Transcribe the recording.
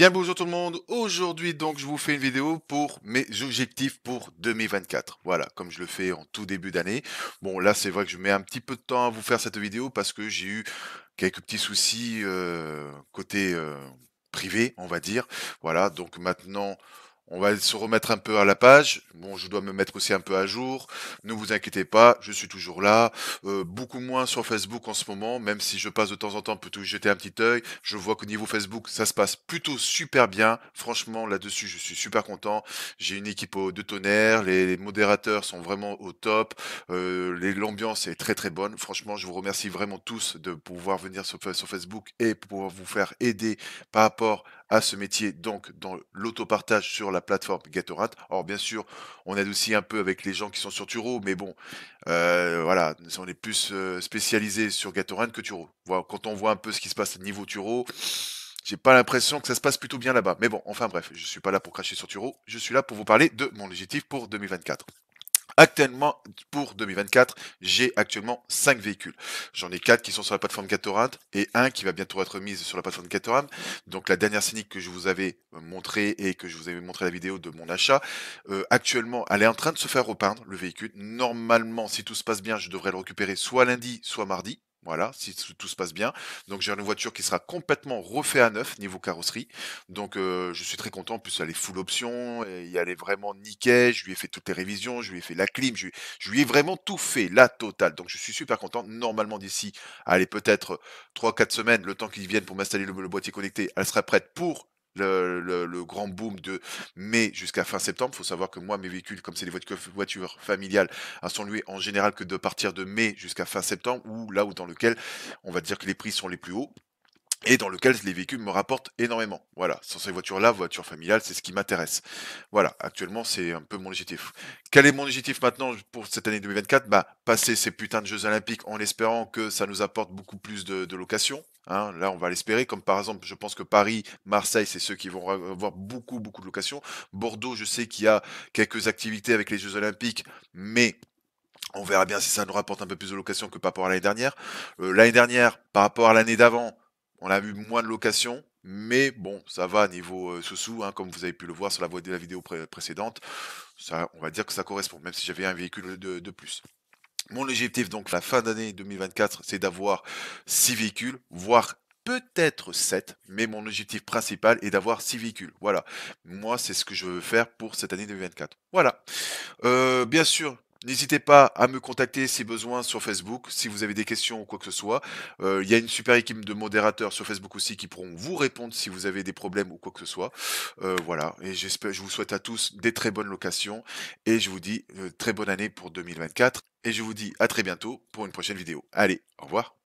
Bien bonjour tout le monde, aujourd'hui donc je vous fais une vidéo pour mes objectifs pour 2024, voilà, comme je le fais en tout début d'année. Bon là c'est vrai que je mets un petit peu de temps à vous faire cette vidéo parce que j'ai eu quelques petits soucis euh, côté euh, privé on va dire, voilà, donc maintenant on va se remettre un peu à la page. Bon, je dois me mettre aussi un peu à jour. Ne vous inquiétez pas, je suis toujours là. Euh, beaucoup moins sur Facebook en ce moment, même si je passe de temps en temps plutôt jeter un petit œil. Je vois qu'au niveau Facebook, ça se passe plutôt super bien. Franchement, là-dessus, je suis super content. J'ai une équipe de tonnerre. Les, modérateurs sont vraiment au top. Euh, L'ambiance est très très bonne. Franchement, je vous remercie vraiment tous de pouvoir venir sur, sur Facebook et pouvoir vous faire aider par rapport à à ce métier, donc dans l'autopartage sur la plateforme Gatorade. Or bien sûr, on aussi un peu avec les gens qui sont sur Turo, mais bon, euh, voilà, on est plus euh, spécialisé sur Gatorade que Turo. Quand on voit un peu ce qui se passe niveau Turo, j'ai pas l'impression que ça se passe plutôt bien là-bas. Mais bon, enfin bref, je suis pas là pour cracher sur Turo, je suis là pour vous parler de mon objectif pour 2024. Actuellement, pour 2024, j'ai actuellement 5 véhicules. J'en ai 4 qui sont sur la plateforme Gatorade et un qui va bientôt être mise sur la plateforme Gatorade. Donc la dernière Scénic que je vous avais euh, montrée et que je vous avais montré la vidéo de mon achat, euh, actuellement, elle est en train de se faire repeindre, le véhicule. Normalement, si tout se passe bien, je devrais le récupérer soit lundi, soit mardi. Voilà, si tout se passe bien. Donc j'ai une voiture qui sera complètement refait à neuf niveau carrosserie. Donc euh, je suis très content. En plus, elle est full option. Et il y vraiment nickel. Je lui ai fait toutes les révisions. Je lui ai fait la clim. Je lui, ai vraiment tout fait, la totale. Donc je suis super content. Normalement d'ici, allez peut-être 3-4 semaines, le temps qu'ils viennent pour m'installer le, boîtier connecté, elle sera prête pour le, grand boom de mai jusqu'à fin septembre. Il faut savoir que moi, mes véhicules, comme c'est des voitures familiales, hein, sont loués en général que de partir de mai jusqu'à fin septembre, ou là où dans lequel on va dire que les prix sont les plus hauts et dans lequel les véhicules me rapportent énormément. Voilà, sans ces voitures-là, voiture familiale, c'est ce qui m'intéresse. Voilà, actuellement, c'est un peu mon objectif. Quel est mon objectif maintenant pour cette année 2024 Bah, passer ces putains de Jeux Olympiques en espérant que ça nous apporte beaucoup plus de, de locations. Hein. là, on va l'espérer. Comme par exemple, je pense que Paris, Marseille, c'est ceux qui vont avoir beaucoup, beaucoup de locations. Bordeaux, je sais qu'il y a quelques activités avec les Jeux Olympiques, mais on verra bien si ça nous rapporte un peu plus de locations que par rapport à l'année dernière. Euh, l'année dernière, par rapport à l'année d'avant, on a eu moins de locations, mais bon, ça va niveau sous-sous, hein, comme vous avez pu le voir sur la, voie de la vidéo précédente. Ça, on va dire que ça correspond, même si j'avais un véhicule de, plus. Mon objectif, donc, la fin d'année 2024, c'est d'avoir six véhicules, voire peut-être 7, mais mon objectif principal est d'avoir six véhicules. Voilà. Moi, c'est ce que je veux faire pour cette année 2024. Voilà. bien sûr, N'hésitez pas à me contacter si besoin sur Facebook, si vous avez des questions ou quoi que ce soit. Euh, il y a une super équipe de modérateurs sur Facebook aussi qui pourront vous répondre si vous avez des problèmes ou quoi que ce soit. Euh, voilà, et j'espère, je vous souhaite à tous des très bonnes locations et je vous dis euh, très bonne année pour 2024 et je vous dis à très bientôt pour une prochaine vidéo. Allez, au revoir.